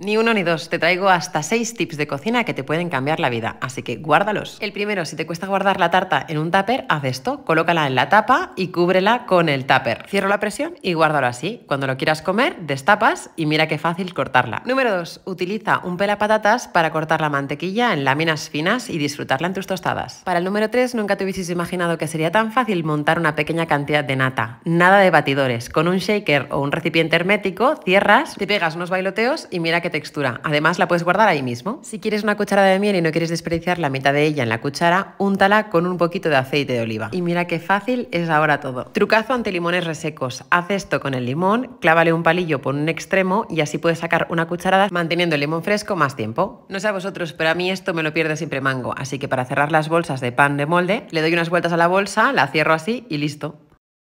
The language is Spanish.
Ni uno ni dos, te traigo hasta seis tips de cocina que te pueden cambiar la vida, así que guárdalos. El primero, si te cuesta guardar la tarta en un tupper, haz esto, colócala en la tapa y cúbrela con el tupper. Cierro la presión y guárdalo así. Cuando lo quieras comer, destapas y mira qué fácil cortarla. Número dos, utiliza un pelapatatas para cortar la mantequilla en láminas finas y disfrutarla en tus tostadas. Para el número tres, nunca te hubieses imaginado que sería tan fácil montar una pequeña cantidad de nata. Nada de batidores, con un shaker o un recipiente hermético, cierras, te pegas unos bailoteos y mira qué textura. Además, la puedes guardar ahí mismo. Si quieres una cucharada de miel y no quieres desperdiciar la mitad de ella en la cuchara, úntala con un poquito de aceite de oliva. Y mira qué fácil es ahora todo. Trucazo ante limones resecos. Haz esto con el limón, clávale un palillo por un extremo y así puedes sacar una cucharada manteniendo el limón fresco más tiempo. No sé a vosotros, pero a mí esto me lo pierde siempre mango. Así que para cerrar las bolsas de pan de molde, le doy unas vueltas a la bolsa, la cierro así y listo.